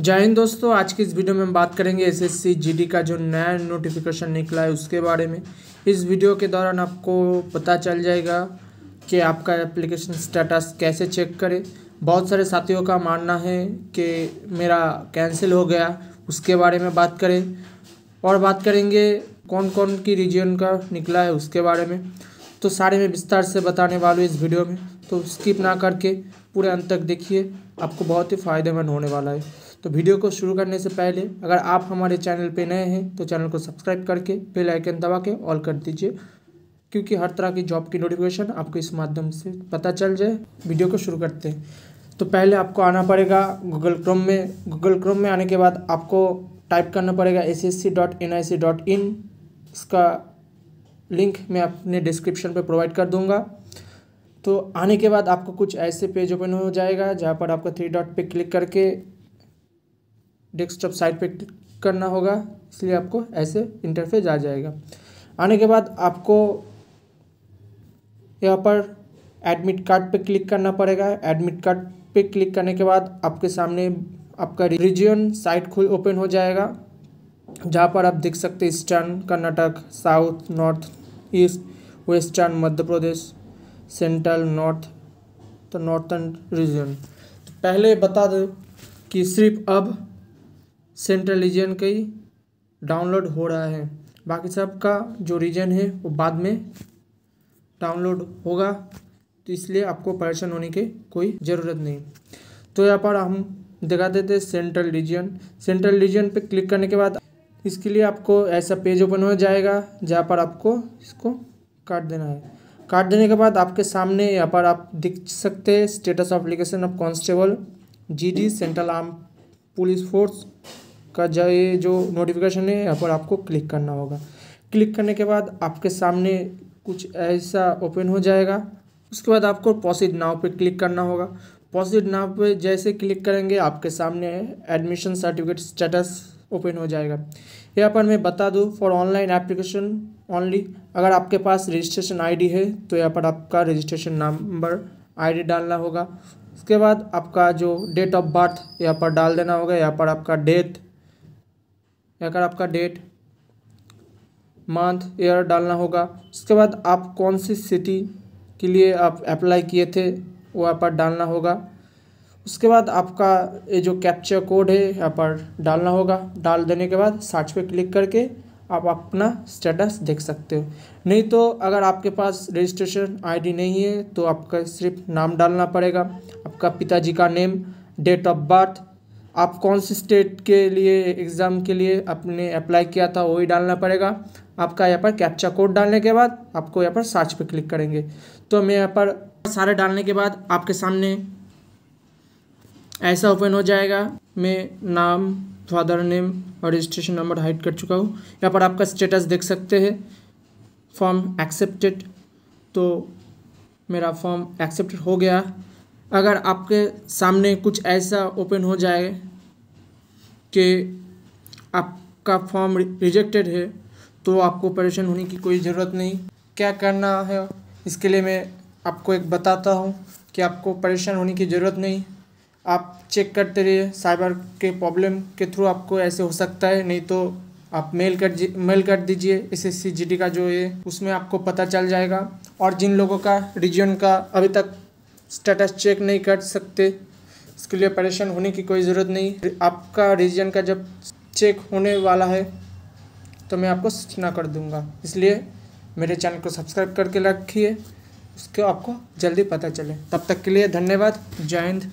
जय हिंद दोस्तों आज की इस वीडियो में हम बात करेंगे एसएससी जीडी का जो नया नोटिफिकेशन निकला है उसके बारे में इस वीडियो के दौरान आपको पता चल जाएगा कि आपका एप्लीकेशन स्टेटस कैसे चेक करें बहुत सारे साथियों का मानना है कि मेरा कैंसिल हो गया उसके बारे में बात करें और बात करेंगे कौन कौन की रीजन का निकला है उसके बारे में तो सारे में विस्तार से बताने वाले इस वीडियो में तो स्किप ना करके पूरे अंत तक देखिए आपको बहुत ही फ़ायदेमंद होने वाला है तो वीडियो को शुरू करने से पहले अगर आप हमारे चैनल पे नए हैं तो चैनल को सब्सक्राइब करके बेल आइकन दबा के ऑल कर दीजिए क्योंकि हर तरह की जॉब की नोटिफिकेशन आपको इस माध्यम से पता चल जाए वीडियो को शुरू करते हैं तो पहले आपको आना पड़ेगा गूगल क्रोम में गूगल क्रोम में आने के बाद आपको टाइप करना पड़ेगा S S C dot N I C dot in इसका लिंक मैं अपने डिस्क्रिप्शन पर प्रोवाइड कर दूँगा तो आने के बाद आपको कुछ ऐसे पेज ओपन हो जाएगा जहाँ पर आपको थ्री डॉट पे क्लिक करके डेस्कटॉप साइट पे क्लिक करना होगा इसलिए आपको ऐसे इंटरफेस आ जाएगा आने के बाद आपको यहाँ पर एडमिट कार्ड पे क्लिक करना पड़ेगा एडमिट कार्ड पे क्लिक करने के बाद आपके सामने आपका रीजन साइट खुल ओपन हो जाएगा जहाँ पर आप देख सकते हैं eastern Karnataka south north east western Madhya Pradesh central north तो नॉर्थन रीजन तो पहले बता दो कि सिर्फ अब सेंट्रल रीजन का ही डाउनलोड हो रहा है बाकी सब का जो रीजन है वो बाद में डाउनलोड होगा तो इसलिए आपको परेशान होने की कोई ज़रूरत नहीं तो यहाँ पर हम दिखा देते सेंट्रल रीजन सेंट्रल रीजन पे क्लिक करने के बाद इसके लिए आपको ऐसा पेज ओपन हो जाएगा जहाँ पर आपको इसको काट देना है काट देने के बाद आपके सामने यहाँ पर आप दिख सकते हैं status application of constable GD central arm police force का जो ये जो नोटिफिकेशन है यहाँ पर आपको क्लिक करना होगा क्लिक करने के बाद आपके सामने कुछ ऐसा ओपन हो जाएगा उसके बाद आपको पॉसिड नाव पे क्लिक करना होगा पॉसिड नाव पे जैसे क्लिक करेंगे आपके सामने एडमिशन सर्टिफिकेट स्टेटस ओपन हो जाएगा यहाँ पर मैं बता दूँ फॉर ऑनलाइन एप्लीकेशन ओनली अगर आपके पास रजिस्ट्रेशन आईडी है तो यहाँ पर आपका रजिस्ट्रेशन नंबर आईडी डालना होगा उसके बाद आपका जो डेट ऑफ बर्थ यहाँ पर डाल देना होगा यहाँ पर आपका डेथ यहाँ पर आपका डेट मंथ ईयर डालना होगा उसके बाद आप कौन सी सिटी के लिए आप अप्लाई किए थे वो यहाँ पर डालना होगा उसके बाद आपका ये जो कैप्चर कोड है यहाँ पर डालना होगा डाल देने के बाद सर्च पे क्लिक करके आप अपना स्टेटस देख सकते हो नहीं तो अगर आपके पास रजिस्ट्रेशन आईडी नहीं है तो आपका सिर्फ नाम डालना पड़ेगा आपका पिताजी का नेम डेट ऑफ बर्थ आप कौन से स्टेट के लिए एग्ज़ाम के लिए आपने अप्लाई किया था वही डालना पड़ेगा आपका यहाँ पर कैप्चा कोड डालने के बाद आपको यहाँ पर सर्च पर क्लिक करेंगे तो मैं यहाँ पर सारे डालने के बाद आपके सामने ऐसा ओपन हो जाएगा मैं नाम फादर नेम और रजिस्ट्रेशन नंबर हाइड कर चुका हूँ यहाँ पर आपका स्टेटस देख सकते हैं फॉर्म एक्सेप्टेड तो मेरा फॉर्म एक्सेप्टेड हो गया अगर आपके सामने कुछ ऐसा ओपन हो जाए कि आपका फॉर्म रिजेक्टेड है तो आपको परेशान होने की कोई ज़रूरत नहीं क्या करना है इसके लिए मैं आपको एक बताता हूँ कि आपको परेशान होने की ज़रूरत नहीं आप चेक करते रहिए साइबर के प्रॉब्लम के थ्रू आपको ऐसे हो सकता है नहीं तो आप मेल कर मेल कर दीजिए एस एस का जो है उसमें आपको पता चल जाएगा और जिन लोगों का रीजन का अभी तक स्टेटस चेक नहीं कर सकते इसके लिए परेशान होने की कोई ज़रूरत नहीं आपका रीजन का जब चेक होने वाला है तो मैं आपको सूचना कर दूंगा इसलिए मेरे चैनल को सब्सक्राइब करके रखिए उसके आपको जल्दी पता चले तब तक के लिए धन्यवाद जय हिंद